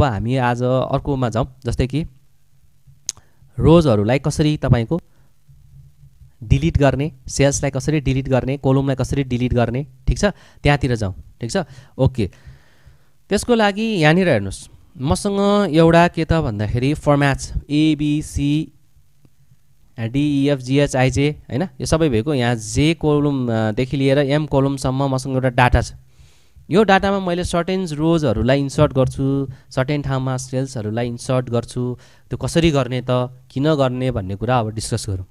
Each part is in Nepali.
अब हामी आज अर्कोमा जाउँ जस्तै कि रोजहरूलाई कसरी तपाईँको डिलिट गर्ने सेल्सलाई कसरी डिलिट गर्ने कोलुमलाई कसरी डिलिट गर्ने ठिक छ त्यहाँतिर जाउँ ठिक छ ओके त्यसको लागि यहाँनिर हेर्नुहोस् मसँग एउटा के त भन्दाखेरि फर्म्याट्स एबिसी डिइएफजिएचआइजे होइन यो सबै भएको यहाँ जे कोलुमदेखि लिएर एम कोलुमसम्म मसँग एउटा डाटा छ यो डाटामा मैले सर्टेन रोजहरूलाई इन्सर्ट गर्छु सर्टेन ठाउँमा सेल्सहरूलाई इन्सर्ट गर्छु त्यो कसरी गर्ने त किन गर्ने भन्ने कुरा अब डिस्कस गरौँ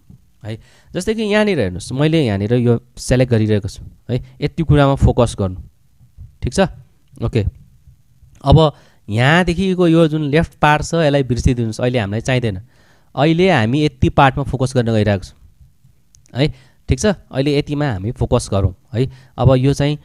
है जस्तै कि यहाँनिर हेर्नुहोस् मैले यहाँनिर यो सेलेक्ट गरिरहेको छु है यति कुरामा फोकस गर्नु ठिक छ ओके अब यहाँदेखिको यो जुन लेफ्ट पार्ट छ यसलाई बिर्सिदिनुहोस् अहिले हामीलाई चाहिँदैन अहिले हामी यति पार्टमा फोकस गर्न गइरहेको छौँ है ठिक छ अहिले यतिमा हामी फोकस गरौँ है अब यो चाहिँ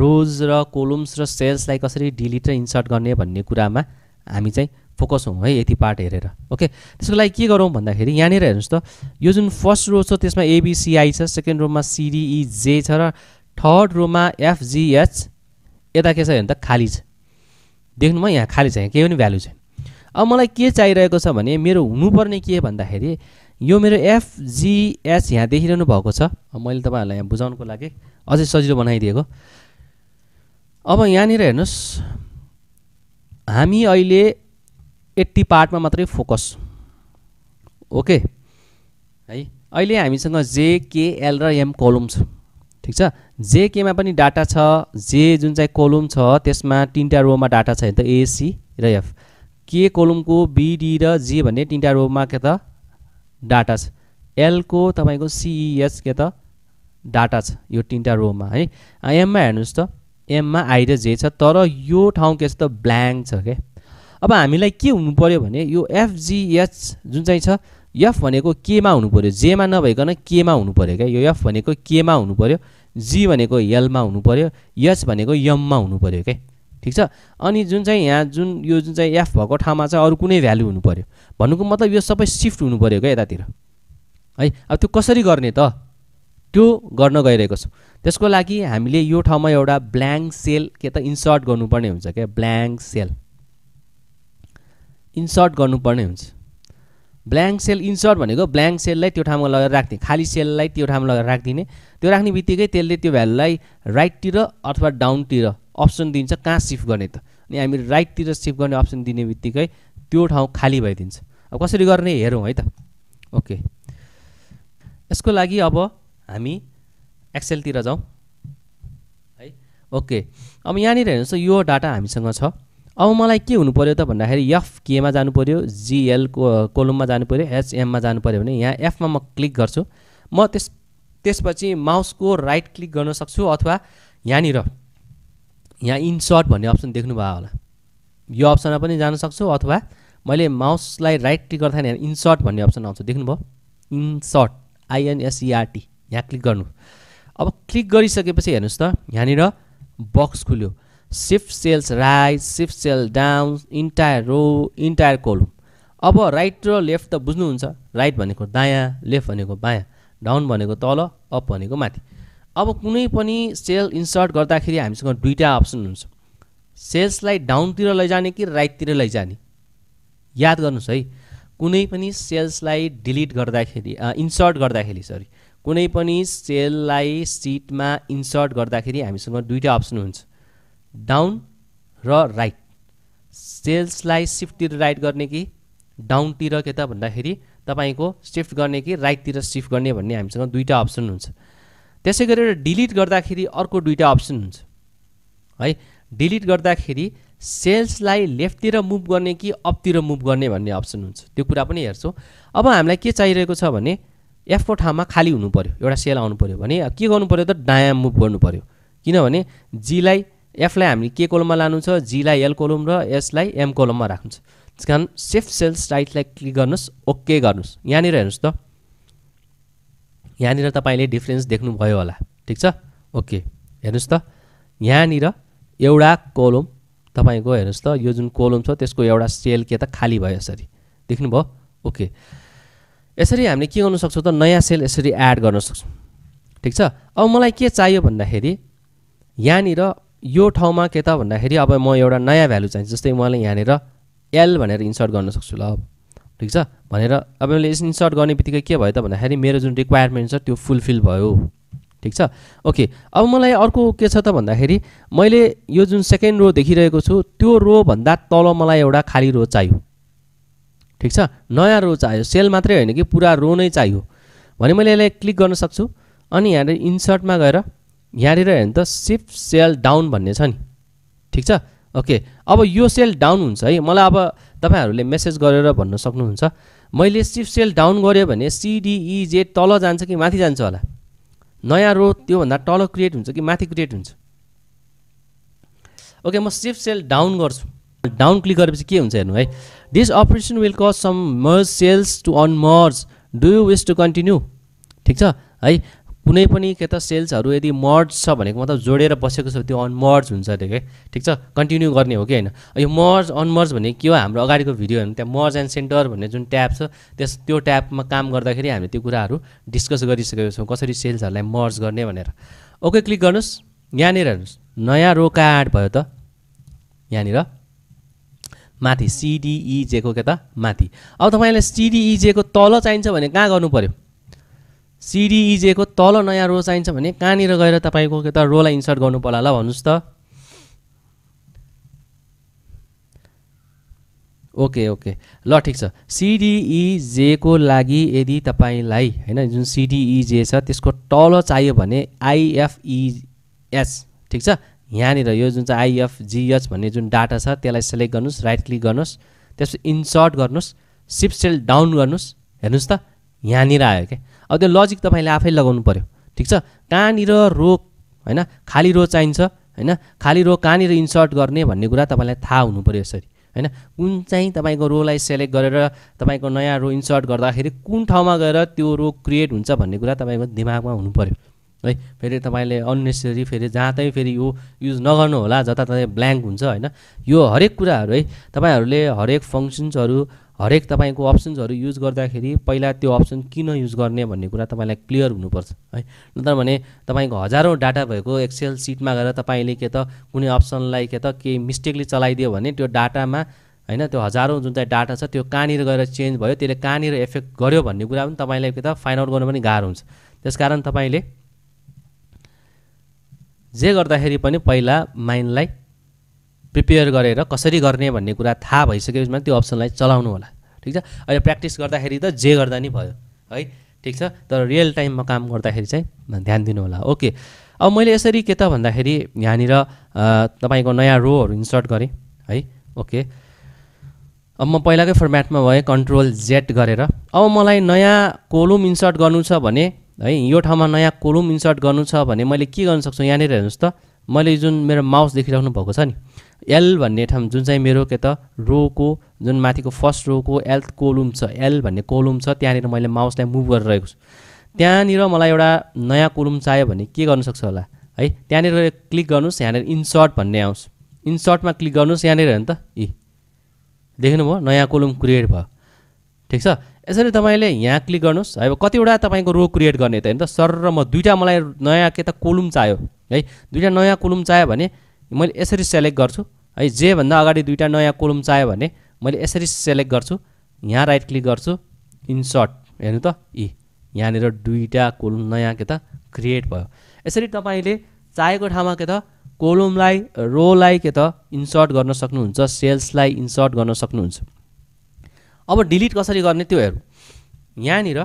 रोज र कोलम्स र सेल्सलाई कसरी डिलिट र इन्सर्ट गर्ने भन्ने कुरामा हामी चाहिँ फोकस हौँ है यति पार्ट हेरेर ओके त्यसको लागि के गरौँ भन्दाखेरि यहाँनिर हेर्नुहोस् त यो जुन फर्स्ट रो छ त्यसमा एबिसिआई छ सेकेन्ड रोमा सिडिइजे छ र थर्ड रोमा एफजिएच यता के छ भने त खाली छ देख्नुभयो यहाँ खाली छ यहाँ केही पनि भ्यालु छैन अब मलाई के चाहिरहेको छ भने मेरो हुनुपर्ने के भन्दाखेरि यो मेरो एफजिएच यहाँ देखिरहनु भएको छ मैले तपाईँहरूलाई यहाँ बुझाउनुको लागि अझै सजिलो बनाइदिएको अब यहाँनिर हेर्नुहोस् हामी अहिले एट्टी पार्टमा मात्रै फोकस ओके है अहिले हामीसँग जेकेएल र एम कोलुम छ ठिक छ जेकेमा पनि डाटा छ जे जुन चाहिँ कोलुम छ त्यसमा तिनवटा रोमा डाटा छ हेर्नु त एसी र एफ के कोलुमको बिडी र जे भन्ने तिनवटा रोमा के त डाटा छ एलको तपाईँको सिइएस e के त डाटा छ यो तिनवटा रोमा है एममा हेर्नुहोस् त एममा आई र जे छ तर यो ठाउँ के छ त ब्ल्याङ्क छ क्या अब हामीलाई के हुनु पऱ्यो भने यो एफजिएच जुन चाहिँ छ एफ भनेको केमा हुनु पऱ्यो जेमा नभइकन केमा हुनु पऱ्यो क्या यो एफ भनेको केमा हुनु पऱ्यो जी भनेको एलमा हुनु पऱ्यो यच भनेको यममा हुनु पऱ्यो क्या ठिक छ अनि जुन चाहिँ यहाँ जुन यो जुन चाहिँ एफ भएको ठाउँमा चाहिँ अरू कुनै भ्यालु हुनु पऱ्यो भन्नुको मतलब यो सबै सिफ्ट हुनु पऱ्यो क्या यतातिर है अब त्यो कसरी गर्ने त त्यो गर्न गइरहेको छौँ त्यसको लागि हामीले यो ठाउँमा एउटा ब्ल्याङ्क सेल के त इन्सर्ट गर्नुपर्ने हुन्छ क्या ब्ल्याङ्क सेल इन्सर्ट गर्नुपर्ने हुन्छ ब्ल्याङ्क सेल इन्सर्ट भनेको ब्ल्याङ्क सेललाई त्यो ठाउँमा लगेर राखिदिने खाली सेललाई त्यो ठाउँमा लगेर राखिदिने त्यो राख्ने बित्तिकै त्यसले त्यो भ्यालुलाई राइटतिर अथवा डाउनतिर अप्सन दिन्छ कहाँ सिफ्ट गर्ने त अनि हामी राइटतिर सिफ्ट गर्ने अप्सन दिने बित्तिकै त्यो ठाउँ खाली भइदिन्छ अब कसरी गर्ने हेरौँ है त ओके यसको लागि अब हामी एक्सेलतिर जाउँ है ओके अब यहाँनिर हेर्नुहोस् यो डाटा हामीसँग छ अब मलाई के हुनु पऱ्यो त भन्दाखेरि एफ केमा जानु पऱ्यो जिएल को कोलुममा जानु पऱ्यो एचएममा जानु पऱ्यो भने यहाँ एफमा म क्लिक गर्छु म त्यस त्यसपछि माउसको राइट क्लिक गर्न सक्छु अथवा यहाँनिर यहाँ इन्सर्ट भन्ने अप्सन देख्नुभयो होला यो अप्सनमा पनि जान सक्छु अथवा मैले माउसलाई राइट क्लिक गर्दाखेरि यहाँ इन्सर्ट भन्ने अप्सन आउँछ देख्नुभयो इन्सर्ट आइएनएसइआरटी e यहाँ क्लिक गर्नु अब क्लिक गरिसकेपछि हेर्नुहोस् त यहाँनिर बक्स खुल्यो shift cells right shift cell down entire row entire column अब राइट र लेफ्ट त बुझ्नुहुन्छ राइट भनेको दायाँ लेफ्ट भनेको बायाँ डाउन भनेको तल अप भनेको माथि अब कुनै पनि सेल इन्सर्ट गर्दाखेरि हामीसँग दुईवटा अप्सन हुन्छ सेल्सलाई डाउनतिर लैजाने कि राइटतिर लैजाने याद गर्नुहोस् है कुनै पनि सेल्सलाई डिलिट गर्दाखेरि इन्सर्ट गर्दाखेरि सरी कुनै पनि सेललाई सिटमा इन्सर्ट गर्दाखेरि हामीसँग दुईवटा अप्सन हुन्छ डाउन र राइट सेल्सलाई सिफ्टतिर राइट गर्ने कि डाउनतिर के त भन्दाखेरि तपाईँको सिफ्ट गर्ने कि राइटतिर सिफ्ट गर्ने भन्ने हामीसँग दुईवटा अप्सन हुन्छ त्यसै गरेर डिलिट गर्दाखेरि अर्को दुईवटा अप्सन हुन्छ है डिलिट गर्दाखेरि सेल्सलाई लेफ्टतिर मुभ गर्ने कि अपतिर मुभ गर्ने भन्ने अप्सन हुन्छ त्यो कुरा पनि हेर्छौँ अब हामीलाई के चाहिरहेको छ भने एफको ठाउँमा खाली हुनु पऱ्यो एउटा सेल आउनु पऱ्यो भने के गर्नु पऱ्यो त डायाँ मुभ गर्नु पऱ्यो किनभने जीलाई एफलाई हामीले के कोलममा लानु छ जीलाई एल कोलम र एसलाई एम कोलममा राख्नु छ त्यस कारण सेफ सेल्स राइटलाई क्लिक गर्नुहोस् ओके गर्नुहोस् यहाँनिर हेर्नुहोस् त यहाँनिर तपाईँले डिफ्रेन्स देख्नुभयो होला ठिक छ ओके हेर्नुहोस् त यहाँनिर एउटा कोलम तपाईँको हेर्नुहोस् त यो जुन कोलम छ त्यसको एउटा सेल के त खाली भयो यसरी देख्नुभयो ओके यसरी हामीले के गर्नु सक्छौँ त नयाँ सेल यसरी एड गर्न सक्छौँ ठिक छ अब मलाई के चाहियो भन्दाखेरि यहाँनिर यो ठाउँमा के त भन्दाखेरि अब म एउटा नयाँ भ्यालु चाहिन्छ जस्तै उहाँले यहाँनिर एल भनेर इन्सर्ट गर्न सक्छु ल अब ठिक छ भनेर अब मैले इन्सर्ट गर्ने बित्तिकै के भयो त भन्दाखेरि मेरो जुन रिक्वायरमेन्ट छ त्यो फुलफिल भयो ठिक छ ओके अब मलाई अर्को के छ त भन्दाखेरि मैले यो जुन सेकेन्ड रो देखिरहेको छु त्यो रोभन्दा तल मलाई एउटा खाली रो चाहियो ठिक छ नयाँ रो चाहियो सेल मात्रै होइन कि पुरा रो नै चाहियो भने मैले यसलाई क्लिक गर्न सक्छु अनि यहाँनिर इन्सर्टमा गएर यहाँनिर हेर्नु त सिफ्ट सेल डाउन भन्ने छ नि ठिक छ ओके अब यो सेल डाउन हुन्छ है मलाई अब तपाईँहरूले मेसेज गरेर भन्न सक्नुहुन्छ मैले सिफ्ट सेल डाउन गरेँ भने सिडिइजे e, तल जान्छ कि माथि जान्छ होला नयाँ रो त्योभन्दा तल क्रिएट हुन्छ कि माथि क्रिएट हुन्छ ओके म सिफ्ट सेल डाउन गर्छु डाउन क्लिक गरेपछि के हुन्छ हेर्नु है this operation will cause some merge cells to unmerge do you wish to continue ठिक छ है कुनै पनि के त सेल्सहरू यदि मर्ज छ भनेको मतलब जोडेर बसेको छ त्यो अनमर्ज हुन्छ त्यो के ठिक छ कन्टिन्यू गर्ने हो कि होइन यो मर्ज अनमर्ज भने के हो हाम्रो अगाडिको भिडियो भने त्यहाँ मर्ज एन्ड सेन्टर भन्ने जुन ट्याब छ त्यस त्यो ट्याबमा काम गर्दाखेरि हामीले त्यो कुराहरू डिस्कस गरिसकेको छौँ कसरी सेल्सहरूलाई मर्ज गर्ने भनेर ओके क्लिक गर्नुहोस् यहाँनिर हेर्नुहोस् नयाँ रो कार्ड भयो त यहाँनिर माथि सिडिइजेको e के त माथि अब तपाईँलाई सिडिइजेको e तल चाहिन्छ भने कहाँ गर्नु पऱ्यो सिडिइजेको e तल नयाँ रो चाहिन्छ भने कहाँनिर गएर तपाईँको त रोलाई इन्सर्ट गर्नु पर्ला होला भन्नुहोस् त ओके ओके ल ठिक छ सिडिइजेको e लागि यदि तपाईँलाई होइन जुन सिडिइजे e छ त्यसको तल चाहियो भने आइएफइएस ठिक छ यहाँनिर यो जुन चाहिँ आइएफजिएच भन्ने जुन डाटा छ त्यसलाई सेलेक्ट गर्नुहोस् राइट क्लिक गर्नुहोस् त्यसपछि इन्सर्ट गर्नुहोस् सिप सेल डाउन गर्नुहोस् हेर्नुहोस् त यहाँनिर आयो क्या अब त्यो लजिक तपाईँले आफै लगाउनु पऱ्यो ठिक छ कहाँनिर रो होइन खाली रो चाहिन्छ होइन खाली रो कहाँनिर इन्सर्ट गर्ने भन्ने कुरा तपाईँलाई थाहा हुनु पऱ्यो यसरी होइन कुन चाहिँ तपाईँको रोलाई सेलेक्ट गरेर तपाईँको नयाँ रो इन्सर्ट गर्दाखेरि कुन ठाउँमा गएर त्यो रो क्रिएट हुन्छ भन्ने कुरा तपाईँको दिमागमा हुनु पऱ्यो है फेरि तपाईँले अन्नेसेसरी फेरि जहाँ तै फेरि यो युज नगर्नु होला जताततै ब्ल्याङ्क हुन्छ होइन यो हरेक कुराहरू है तपाईँहरूले हरेक फङ्सन्सहरू हरेक तपाईँको अप्सन्सहरू युज गर्दाखेरि पहिला त्यो अप्सन किन युज गर्ने भन्ने कुरा तपाईँलाई क्लियर हुनुपर्छ है नत्र भने तपाईँको हजारौँ डाटा भएको एक्सेल सिटमा गएर तपाईँले के त कुनै अप्सनलाई के त केही मिस्टेकले चलाइदियो भने त्यो डाटामा होइन त्यो हजारौँ जुन चाहिँ डाटा छ त्यो कहाँनिर गएर चेन्ज भयो त्यसले कहाँनिर इफेक्ट गर्यो भन्ने कुरा पनि तपाईँलाई के त फाइन्ड आउट गर्नु पनि गाह्रो हुन्छ त्यसकारण तपाईँले जे गर्दाखेरि पनि पहिला माइन्डलाई प्रिपेयर गरेर कसरी गर्ने भन्ने कुरा थाहा भइसकेपछि त्यो अप्सनलाई चलाउनु होला ठिक छ अहिले प्र्याक्टिस गर्दाखेरि त जे गर्दा नि भयो है ठिक छ तर रियल टाइममा काम गर्दाखेरि चाहिँ ध्यान दिनु होला ओके अब मैले यसरी के त भन्दाखेरि यहाँनिर तपाईँको नयाँ रोहरू इन्सर्ट गरेँ है ओके अब म पहिलाकै फर्मेटमा भएँ कन्ट्रोल जेड गरेर अब मलाई नयाँ कोलुम इन्सर्ट गर्नु छ भने है यो ठाउँमा नयाँ कोलुम इन्सर्ट गर्नु छ भने मैले के गर्न सक्छु यहाँनिर हेर्नुहोस् त मैले जुन मेरो माउस देखिराख्नु भएको छ नि एल भन्ने ठाउँ जुन चाहिँ मेरो के त रोको जुन माथिको फर्स्ट रोको एल कोलुम छ एल भन्ने कोलुम छ त्यहाँनिर मैले माउसलाई मुभ गरिरहेको छु त्यहाँनिर मलाई एउटा नयाँ कोलुम चाहियो भने के गर्नुसक्छ होला है त्यहाँनिर क्लिक गर्नुहोस् यहाँनिर इन्सर्ट भन्ने आउँछ इन्सर्टमा क्लिक गर्नुहोस् यहाँनिर हो नि त देख्नु देख्नुभयो नयाँ कोलुम क्रिएट भयो ठिक छ यसरी तपाईँले यहाँ क्लिक गर्नुहोस् अब कतिवटा तपाईँको रो क्रिएट गर्ने त होइन त सर र म दुइटा मलाई नयाँ के त कोलुम चाहियो है दुइटा नयाँ कोलुम चाहियो भने मैले यसरी सेलेक्ट गर्छु है जेभन्दा अगाडि दुईवटा नयाँ कोलम चाहियो भने मैले यसरी सेलेक्ट गर्छु यहाँ राइट क्लिक गर्छु इन्सर्ट हेर्नु त यी यहाँनिर दुईवटा कोलम नयाँ के त क्रिएट भयो यसरी तपाईँले चाहेको ठाउँमा के त कोलमलाई रोलाई के त इन्सर्ट गर्न सक्नुहुन्छ सेल्सलाई इन्सर्ट गर्न सक्नुहुन्छ अब डिलिट कसरी गर्ने त्यो हेरौँ यहाँनिर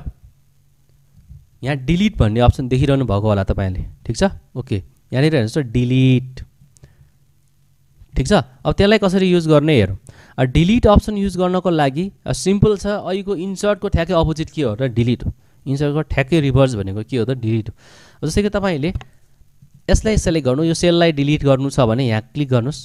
यहाँ डिलिट भन्ने अप्सन देखिरहनु भएको होला तपाईँले ठिक छ ओके यहाँनिर हेर्नुहोस् त डिलिट ठिक छ अब त्यसलाई कसरी युज गर्ने हेरौँ डिलिट अप्सन युज गर्नको लागि सिम्पल छ अहिलेको इन्सर्टको ठ्याक्कै अपोजिट के हो र डिलिट हो इन्सर्टको ठ्याक्कै रिभर्स भनेको के हो त डिलिट हो जस्तै कि तपाईँले यसलाई सेलेक्ट गर्नु यो सेललाई डिलिट गर्नु छ भने यहाँ क्लिक गर्नुहोस्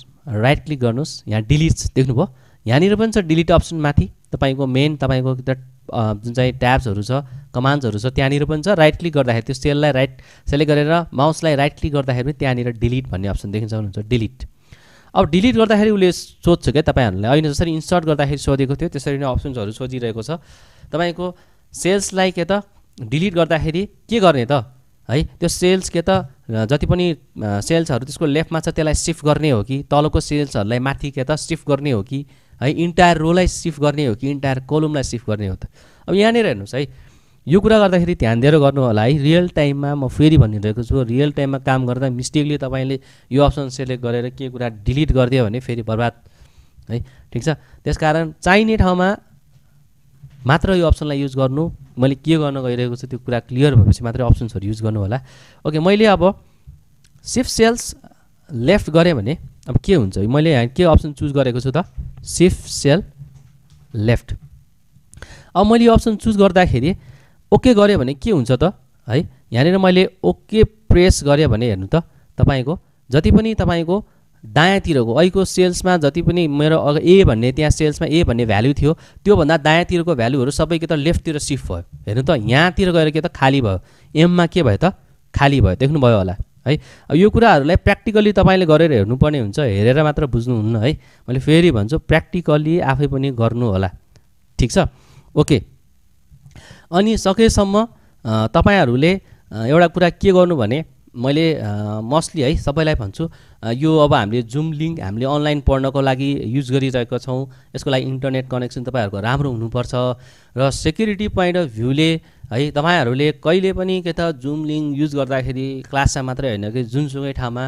राइट क्लिक गर्नुहोस् यहाँ डिलिट देख्नुभयो यहाँनिर पनि छ डिलिट अप्सन माथि तपाईँको मेन तपाईँको जुन चाहिँ ट्याब्सहरू छ कमान्ड्सहरू छ त्यहाँनिर पनि छ राइट क्लिक गर्दाखेरि त्यो सेललाई राइट सेलेक्ट गरेर माउसलाई राइट क्लिक गर्दाखेरि पनि त्यहाँनिर डिलिट भन्ने अप्सन देख्न सक्नुहुन्छ डिलिट अब डिलिट गर्दाखेरि उसले सोध्छ क्या तपाईँहरूलाई अहिले जसरी इन्सर्ट गर्दाखेरि सोधेको थियो त्यसरी नै अप्सन्सहरू सोधिरहेको छ तपाईँको सेल्सलाई के त डिलिट गर्दाखेरि के गर्ने त है त्यो सेल्स के त जति पनि सेल्सहरू त्यसको लेफ्टमा छ त्यसलाई सिफ्ट गर्ने हो कि तलको सेल्सहरूलाई माथि के त सिफ्ट गर्ने हो कि है इन्टायर रोलाई सिफ्ट गर्ने हो कि इन्टायर कोलुमलाई सिफ्ट गर्ने हो त अब यहाँनिर हेर्नुहोस् है यो कुरा गर्दाखेरि ध्यान दिएर गर्नु होला है रियल टाइममा म फेरि भनिरहेको छु रियल टाइममा काम गर्दा मिस्टेकले तपाईँले यो अप्सन सेलेक्ट गरेर के कुरा डिलिट गरिदियो भने फेरि बर्बाद है ठिक छ त्यसकारण चाहिने ठाउँमा मात्र यो अप्सनलाई युज गर्नु मैले के गर्न गइरहेको छु त्यो कुरा क्लियर भएपछि मात्रै अप्सन्सहरू युज गर्नु होला ओके मैले अब सिफ्ट सेल्स लेफ्ट गरेँ भने अब के हुन्छ मैले यहाँ के अप्सन चुज गरेको छु त सिफ्ट सेल लेफ्ट अब मैले यो अप्सन चुज गर्दाखेरि ओके गऱ्यो भने के हुन्छ त है यहाँनिर मैले ओके प्रेस गरेँ भने हेर्नु त तपाईँको जति पनि तपाईँको दायाँतिरको अहिलेको सेल्समा जति पनि मेरो अग ए भन्ने त्यहाँ सेल्समा ए भन्ने भ्याल्यु थियो त्योभन्दा दायाँतिरको भ्यालुहरू सबै के त लेफ्टतिर सिफ्ट भयो हेर्नु त यहाँतिर गएर के त खाली भयो एममा के भयो त खाली भयो देख्नुभयो होला है यो कुराहरूलाई प्र्याक्टिकल्ली तपाईँले गरेर हेर्नुपर्ने हुन्छ हेरेर मात्र बुझ्नुहुन्न है मैले फेरि भन्छु प्र्याक्टिकल्ली आफै पनि गर्नु होला ठिक छ ओके अनि सकेसम्म तपाईँहरूले एउटा कुरा के गर्नु भने मैले मोस्टली है सबैलाई भन्छु यो अब हामीले जुम लिङ्क हामीले अनलाइन पढ्नको लागि युज गरिरहेको छौँ यसको लागि इन्टरनेट कनेक्सन तपाईँहरूको राम्रो हुनुपर्छ र सेक्युरिटी पोइन्ट अफ भ्यूले है तपाईँहरूले कहिले पनि के त जुम लिङ्क युज गर्दाखेरि क्लासमा मात्रै होइन कि जुनसुकै ठाउँमा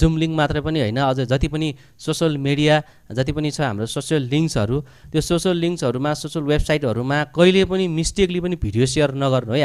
जुम लिङ्क मात्रै पनि होइन अझ जति पनि सोसियल मिडिया जति पनि छ हाम्रो सोसियल लिङ्क्सहरू त्यो सोसियल लिङ्क्सहरूमा सोसियल वेबसाइटहरूमा कहिले पनि मिस्टेकली पनि भिडियो सेयर नगर्नु है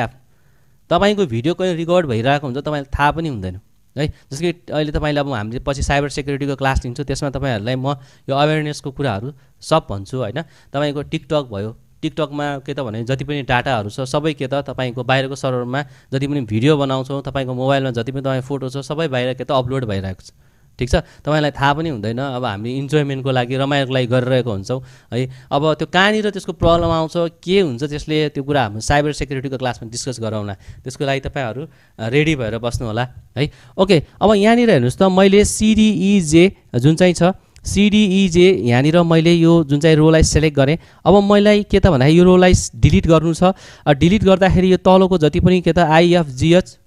तपाईँको भिडियो कहिले रिकर्ड भइरहेको हुन्छ तपाईँलाई थाहा पनि हुँदैन है जस्तो कि अहिले तपाईँले अब हामीले पछि साइबर सेक्युरिटीको क्लास लिन्छौँ त्यसमा तपाईँहरूलाई म यो अवेरनेसको कुराहरू सब भन्छु होइन तपाईँको टिकटक भयो टिकटकमा के त भने जति पनि डाटाहरू छ सबै के त तपाईँको बाहिरको सर्भरमा जति पनि भिडियो बनाउँछौँ तपाईँको मोबाइलमा जति पनि तपाईँ फोटो छ सबै बाहिर के त अपलोड भइरहेको छ ठिक छ तपाईँलाई थाहा पनि हुँदैन अब हामीले इन्जोयमेन्टको लागि रमाइलोको लागि गरिरहेको हुन्छौँ है अब त्यो कहाँनिर त्यसको प्रब्लम आउँछ के हुन्छ त्यसले त्यो कुरा हाम्रो साइबर सेक्युरिटीको क्लासमा डिस्कस गरौँला त्यसको लागि तपाईँहरू रेडी भएर बस्नु होला है ओके अब यहाँनिर हेर्नुहोस् त मैले सिडिइजे e जुन चाहिँ छ सिडिइजे e यहाँनिर मैले यो जुन चाहिँ रोलाई सेलेक्ट गरेँ अब मलाई के त भन्दाखेरि यो रोलाई डिलिट गर्नु छ डिलिट गर्दाखेरि यो तलको जति पनि के त आइएफजिएच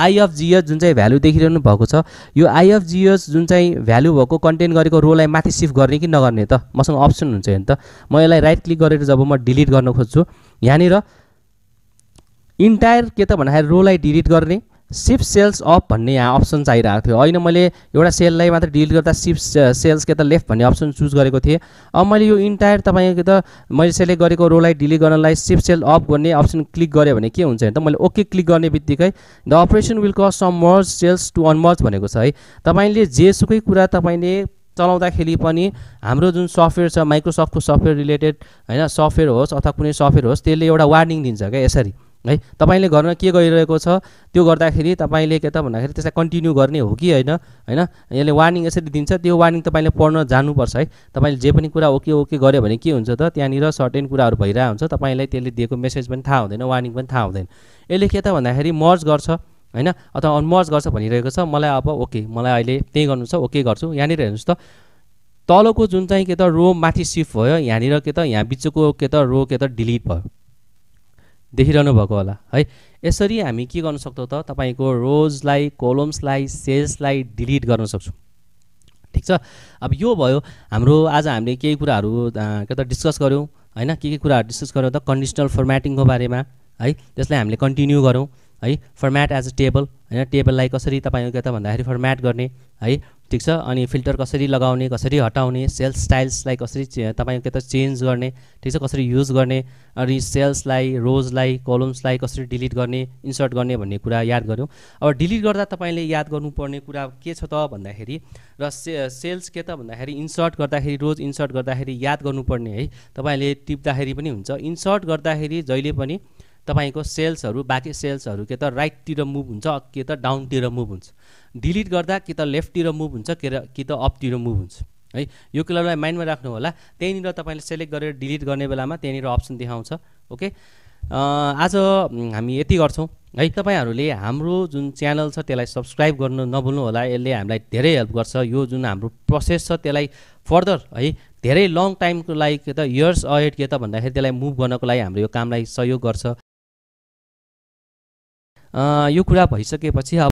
आई अफ e जुन चाहिँ भ्यालु देखिरहनु भएको छ यो आई अफ e जुन चाहिँ भ्यालु भएको कन्टेन्ट गरेको रोलाई माथि सिफ्ट गर्ने कि नगर्ने त मसँग अप्सन हुन्छ हेर्नु त म यसलाई राइट क्लिक गरेर जब म डिलिट गर्न खोज्छु यहाँनिर इन्टायर के त भन्दाखेरि रोलाई डिलिट गर्ने सिफ्ट सेल्स अप भन्ने यहाँ अप्सन चाहिरहेको थियो होइन मैले एउटा सेललाई मात्र डिल गर्दा सिफ्ट सेल्स के त लेफ्ट भन्ने अप्सन चुज गरेको थिएँ अब मैले यो इन्टायर तपाईँको त मैले सेलेक्ट गरेको रोलाई डिलिट गर्नलाई सिफ्ट सेल अप गर्ने अप्सन क्लिक गरेँ भने के हुन्छ भने त मैले ओके क्लिक गर्ने बित्तिकै the operation will cause some merge cells to unmerge भनेको छ है तपाईँले जेसुकै कुरा तपाईँले चलाउँदाखेरि पनि हाम्रो जुन सफ्टवेयर छ माइक्रोसफ्टको सफ्टवेयर रिलेटेड होइन सफ्टवेयर होस् अथवा कुनै सफ्टवेयर होस् त्यसले एउटा वार्निङ दिन्छ क्या यसरी है तपाईँले गर्न के गरिरहेको छ त्यो गर्दाखेरि तपाईँले के त भन्दाखेरि त्यसलाई कन्टिन्यू गर्ने हो कि होइन होइन यसले वार्निङ यसरी दिन्छ त्यो वार्निङ तपाईँले पढ्न जानुपर्छ है तपाईँले जे पनि कुरा ओके ओके गऱ्यो भने के हुन्छ त त्यहाँनिर सर्टेन कुराहरू भइरहेको हुन्छ तपाईँलाई त्यसले दिएको मेसेज पनि थाहा हुँदैन वार्निङ पनि थाहा हुँदैन यसले के त भन्दाखेरि मर्ज गर्छ होइन अथवा अनमर्ज गर्छ भनिरहेको छ मलाई अब ओके मलाई अहिले त्यही गर्नु छ ओके गर्छु यहाँनिर हेर्नुहोस् त तलको जुन चाहिँ के त रो माथि सिफ्ट भयो यहाँनिर के त यहाँ बिचको के त रो के त डिलिट भयो देखिरहनु भएको होला है यसरी हामी के गर्न सक्छौँ त तपाईँको रोजलाई कोलम्सलाई सेल्सलाई डिलिट गर्न सक्छौँ ठिक छ अब यो भयो हाम्रो आज हामीले केही कुराहरू के त डिस्कस गऱ्यौँ होइन के के कुराहरू डिस्कस गऱ्यौँ त कन्डिसनल फर्मेटिङको बारेमा है त्यसलाई हामीले कन्टिन्यू गरौँ है फर्म्याट एज अ टेबल होइन टेबललाई कसरी तपाईँको के त भन्दाखेरि फर्म्याट गर्ने है ठिक छ अनि फिल्टर कसरी लगाउने कसरी हटाउने सेल्स स्टाइल्सलाई कसरी तपाईँको त चेन्ज गर्ने ठिक छ कसरी युज गर्ने अनि सेल्सलाई रोजलाई कलम्सलाई कसरी डिलिट गर्ने इन्सर्ट गर्ने भन्ने कुरा याद गऱ्यौँ अब डिलिट गर्दा तपाईँले याद गर्नुपर्ने कुरा के छ त भन्दाखेरि र से सेल्स के त भन्दाखेरि इन्सर्ट गर्दाखेरि रोज इन्सर्ट गर्दाखेरि याद गर्नुपर्ने है तपाईँले टिप्दाखेरि पनि हुन्छ इन्सर्ट गर्दाखेरि जहिले पनि तपाईँको सेल्सहरू बाँकी सेल्सहरू के त राइटतिर मुभ हुन्छ के त डाउनतिर मुभ हुन्छ डिलिट गर्दा कि त लेफ्टतिर मुभ हुन्छ के र कि त अपतिर मुभ हुन्छ है यो कुरालाई माइन्डमा राख्नु होला त्यहीँनिर तपाईँले सेलेक्ट गरेर डिलिट गर्ने बेलामा त्यहाँनिर अप्सन देखाउँछ ओके आज हामी यति गर्छौँ है तपाईँहरूले हाम्रो जुन च्यानल छ त्यसलाई सब्सक्राइब गर्नु नभुल्नु होला यसले हामीलाई धेरै हेल्प गर्छ यो जुन हाम्रो प्रोसेस छ त्यसलाई फर्दर है धेरै लङ टाइमको लागि के त इयर्स अहेड के त भन्दाखेरि त्यसलाई मुभ गर्नको लागि हाम्रो यो कामलाई सहयोग गर्छ यो कुरा भइसकेपछि अब